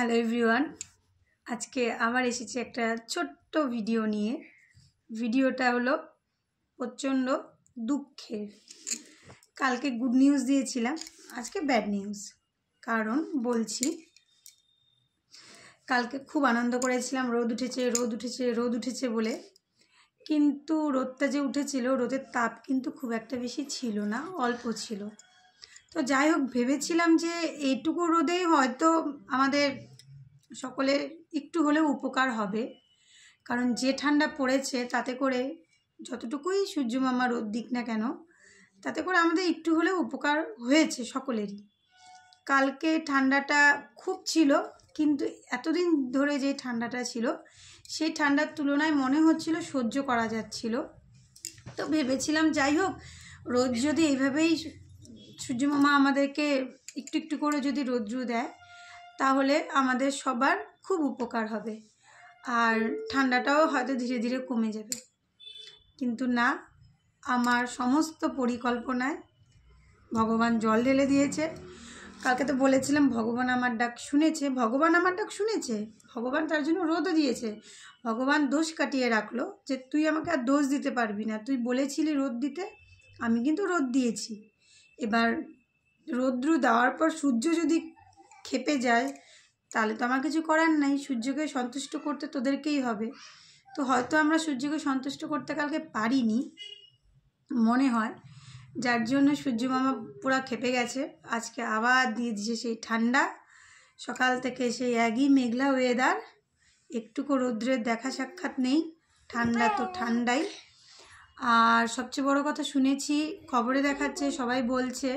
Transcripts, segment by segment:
hello everyone আজকে আবার এসেছি একটা ছোট্ট ভিডিও নিয়ে ভিডিওটা হলো প্রচণ্ড দুঃখের কালকে গুড নিউজ দিয়েছিলাম আজকে ব্যাড নিউজ কারণ বলছি কালকে খুব আনন্দ করেছিলাম রোদ উঠেছে রোদ উঠেছে রোদ উঠেছে বলে কিন্তু রোদটা যে উঠেছিল রোদের তাপ কিন্তু খুব একটা বেশি ছিল না অল্প ছিল তো যাই হোক ভেবেছিলাম যে এইটুকু রোদেই হয়তো আমাদের সকলের একটু হলেও উপকার হবে কারণ যে ঠান্ডা পড়েছে তাতে করে যতটুকুই মামা রোদ দিক না কেন তাতে করে আমাদের একটু হলেও উপকার হয়েছে সকলেরই কালকে ঠান্ডাটা খুব ছিল কিন্তু এতদিন ধরে যে ঠান্ডাটা ছিল সেই ঠান্ডার তুলনায় মনে হচ্ছিল সহ্য করা যাচ্ছিল তো ভেবেছিলাম যাই হোক রোজ যদি এইভাবেই সূর্যমামা আমাদেরকে একটু একটু করে যদি রোদ্রু দেয় তাহলে আমাদের সবার খুব উপকার হবে আর ঠান্ডাটাও হয়তো ধীরে ধীরে কমে যাবে কিন্তু না আমার সমস্ত পরিকল্পনায় ভগবান জল ঢেলে দিয়েছে কালকে তো বলেছিলাম ভগবান আমার ডাক শুনেছে ভগবান আমার ডাক শুনেছে ভগবান তার জন্য রোদও দিয়েছে ভগবান দোষ কাটিয়ে রাখলো যে তুই আমাকে আর দোষ দিতে পারবি না তুই বলেছিলি রোদ দিতে আমি কিন্তু রোদ দিয়েছি এবার রৌদ্র দেওয়ার পর সূর্য যদি খেপে যায় তাহলে তো আমার কিছু করার নাই সূর্যকে সন্তুষ্ট করতে তোদেরকেই হবে তো হয়তো আমরা সূর্যকে সন্তুষ্ট করতে কালকে পারিনি মনে হয় যার জন্য সূর্য মামা পুরা খেপে গেছে আজকে আবার দিয়ে দিয়েছে সেই ঠান্ডা সকাল থেকে সেই একই মেঘলা ওয়েদার একটুকু রৌদ্রের দেখা সাক্ষাৎ নেই ঠান্ডা তো ঠান্ডাই আর সবচেয়ে বড় কথা শুনেছি খবরে দেখাচ্ছে সবাই বলছে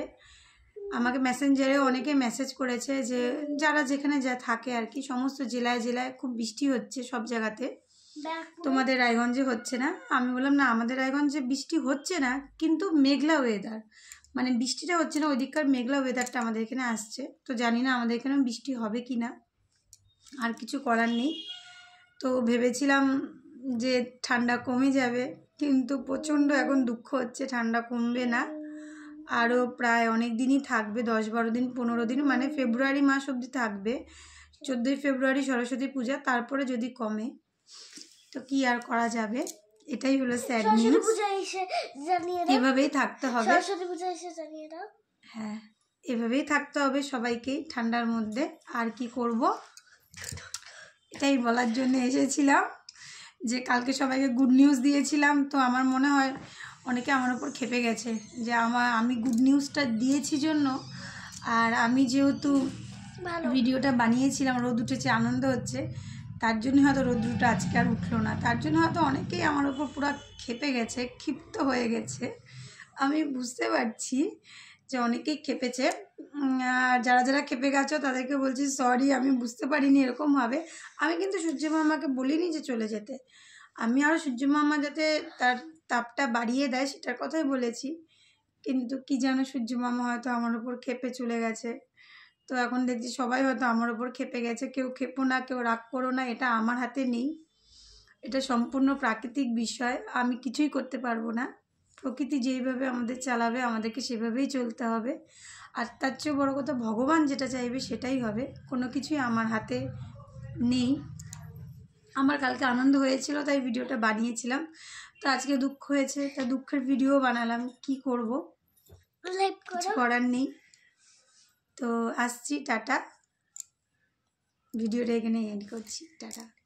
আমাকে মেসেঞ্জারে অনেকে মেসেজ করেছে যে যারা যেখানে যা থাকে আর কি সমস্ত জেলায় জেলায় খুব বৃষ্টি হচ্ছে সব জায়গাতে তোমাদের রায়গঞ্জে হচ্ছে না আমি বললাম না আমাদের রায়গঞ্জে বৃষ্টি হচ্ছে না কিন্তু মেঘলা ওয়েদার মানে বৃষ্টিটা হচ্ছে না ওইদিককার মেঘলা ওয়েদারটা আমাদের এখানে আসছে তো জানি না আমাদের এখানেও বৃষ্টি হবে কি না আর কিছু করার নেই তো ভেবেছিলাম যে ঠান্ডা কমে যাবে কিন্তু প্রচণ্ড এখন দুঃখ হচ্ছে ঠান্ডা কমবে না আরও প্রায় অনেক দিনই থাকবে দশ বারো দিন পনেরো দিন মানে ফেব্রুয়ারি মাস অবধি থাকবে চোদ্দোই ফেব্রুয়ারি সরস্বতী পূজা তারপরে যদি কমে তো কি আর করা যাবে এটাই হলো স্যার এভাবেই থাকতে হবে হ্যাঁ এভাবেই থাকতে হবে সবাইকেই ঠান্ডার মধ্যে আর কি করব এটাই বলার জন্য এসেছিলাম যে কালকে সবাইকে গুড নিউজ দিয়েছিলাম তো আমার মনে হয় অনেকে আমার ওপর খেপে গেছে যে আমার আমি গুড নিউজটা দিয়েছি জন্য আর আমি যেহেতু ভিডিওটা বানিয়েছিলাম রোদ উঠেছে আনন্দ হচ্ছে তার জন্য হয়তো রোদ্রুটা আজকে আর উঠলো না তার জন্য হয়তো অনেকেই আমার ওপর পুরো খেপে গেছে ক্ষিপ্ত হয়ে গেছে আমি বুঝতে পারছি যে অনেকেই খেপেছে আর যারা যারা খেপে গেছো তাদেরকে বলছি সরি আমি বুঝতে পারিনি এরকম হবে আমি কিন্তু সূর্য মামাকে বলিনি যে চলে যেতে আমি আরও সূর্য মামা যাতে তার তাপটা বাড়িয়ে দেয় সেটার কথাই বলেছি কিন্তু কি যেন সূর্য মামা হয়তো আমার ওপর খেপে চলে গেছে তো এখন দেখছি সবাই হয়তো আমার ওপর খেপে গেছে কেউ খেপো না কেউ রাগ করো না এটা আমার হাতে নেই এটা সম্পূর্ণ প্রাকৃতিক বিষয় আমি কিছুই করতে পারবো না প্রকৃতি যেইভাবে আমাদের চালাবে আমাদেরকে সেভাবেই চলতে হবে আর তার চেয়েও বড়ো কথা ভগবান যেটা চাইবে সেটাই হবে কোনো কিছুই আমার হাতে নেই আমার কালকে আনন্দ হয়েছিল তাই ভিডিওটা বানিয়েছিলাম তো আজকে দুঃখ হয়েছে তা দুঃখের ভিডিও বানালাম কি করব কিছু করার নেই তো আসছি টাটা ভিডিওটা এখানে এন্ড করছি টাটা